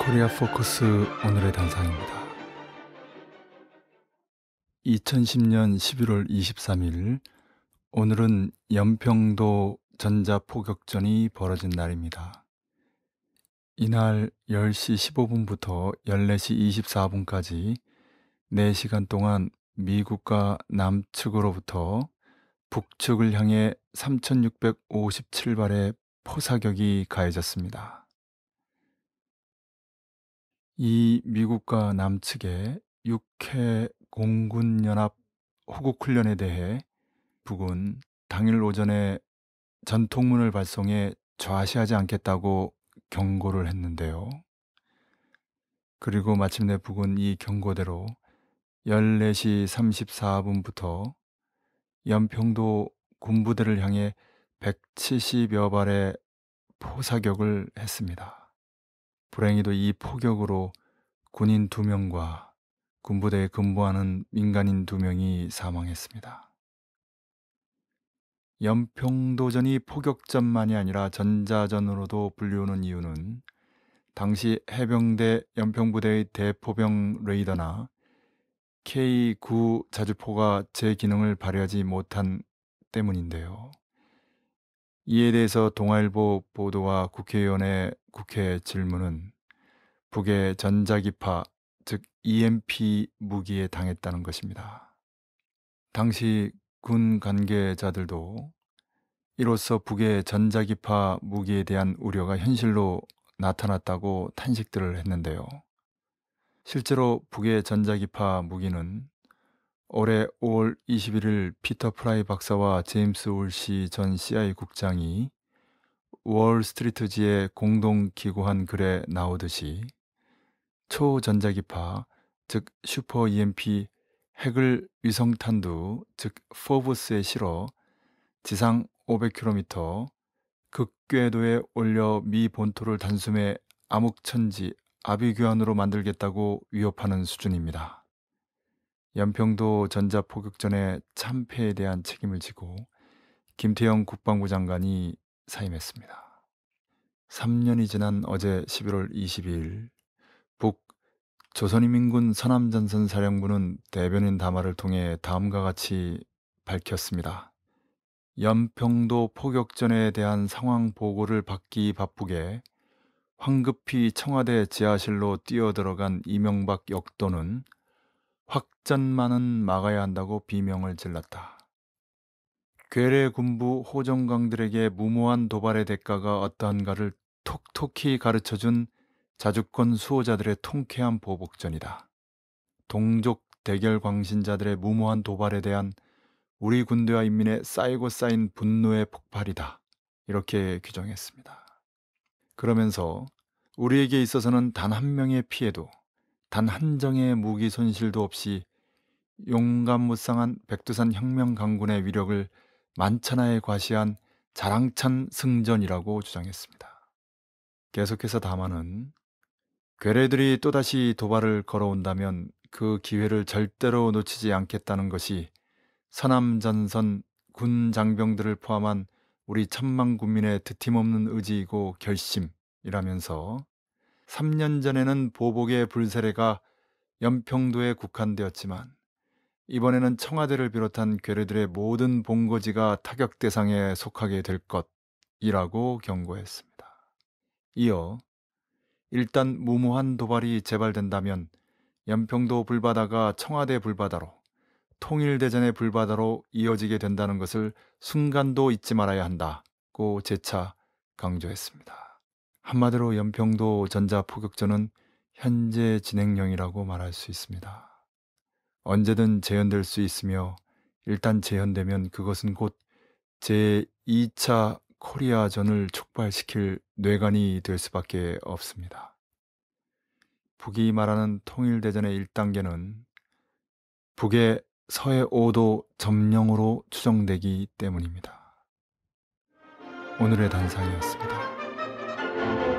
코리아 포커스 오늘의 단상입니다. 2010년 11월 23일 오늘은 연평도 전자포격전이 벌어진 날입니다. 이날 10시 15분부터 14시 24분까지 4시간 동안 미국과 남측으로부터 북측을 향해 3,657발의 포사격이 가해졌습니다. 이 미국과 남측의 육해 공군 연합 호국 훈련에 대해 북은 당일 오전에 전통문을 발송해 좌시하지 않겠다고 경고를 했는데요. 그리고 마침내 북은 이 경고대로 14시 34분부터 연평도 군부대를 향해 170여 발의 포사격을 했습니다. 불행히도 이 포격으로 군인 두명과 군부대에 근무하는 민간인 두명이 사망했습니다. 연평도전이 포격전만이 아니라 전자전으로도 불리우는 이유는 당시 해병대 연평부대의 대포병 레이더나 K9 자주포가 제 기능을 발휘하지 못한 때문인데요. 이에 대해서 동아일보 보도와 국회의원의 국회 질문은 북의 전자기파 즉 EMP 무기에 당했다는 것입니다. 당시 군 관계자들도 이로써 북의 전자기파 무기에 대한 우려가 현실로 나타났다고 탄식들을 했는데요. 실제로 북의 전자기파 무기는 올해 5월 21일 피터 프라이 박사와 제임스 올시 전 CIA 국장이 월스트리트지에 공동 기고한 글에 나오듯이 초전자기파 즉 슈퍼 EMP 핵을 위성탄두 즉 포브스에 실어 지상 500km 극궤도에 올려 미 본토를 단숨에 암흑천지 아비규환으로 만들겠다고 위협하는 수준입니다. 연평도 전자포격전의 참패에 대한 책임을 지고 김태영 국방부 장관이 사임했습니다. 3년이 지난 어제 11월 22일 북 조선인민군 서남전선 사령부는 대변인 담화를 통해 다음과 같이 밝혔습니다. 연평도 포격전에 대한 상황 보고를 받기 바쁘게 황급히 청와대 지하실로 뛰어들어간 이명박 역도는 확전만은 막아야 한다고 비명을 질렀다. 괴뢰 군부 호정강들에게 무모한 도발의 대가가 어떠한가를 톡톡히 가르쳐준 자주권 수호자들의 통쾌한 보복전이다. 동족 대결 광신자들의 무모한 도발에 대한 우리 군대와 인민의 쌓이고 쌓인 분노의 폭발이다. 이렇게 규정했습니다. 그러면서 우리에게 있어서는 단 한 명의 피해도 단한 정의 무기 손실도 없이 용감무쌍한 백두산 혁명 강군의 위력을 만천하에 과시한 자랑찬 승전이라고 주장했습니다. 계속해서 다만은 괴뢰들이 또다시 도발을 걸어온다면 그 기회를 절대로 놓치지 않겠다는 것이 서남전선 군 장병들을 포함한 우리 천만 국민의 드팀없는 의지이고 결심이라면서 3년 전에는 보복의 불세례가 연평도에 국한되었지만 이번에는 청와대를 비롯한 괴뢰들의 모든 본거지가 타격 대상에 속하게 될 것이라고 경고했습니다. 이어 일단 무모한 도발이 재발된다면 연평도 불바다가 청와대 불바다로 통일대전의 불바다로 이어지게 된다는 것을 순간도 잊지 말아야 한다고 재차 강조했습니다. 한마디로 연평도 전자포격전은 현재 진행형이라고 말할 수 있습니다. 언제든 재현될 수 있으며 일단 재현되면 그것은 곧 제2차 코리아전을 촉발시킬 뇌관이 될 수밖에 없습니다. 북이 말하는 통일대전의 1단계는 북의 서해 5도 점령으로 추정되기 때문입니다. 오늘의 단상이었습니다. Thank you.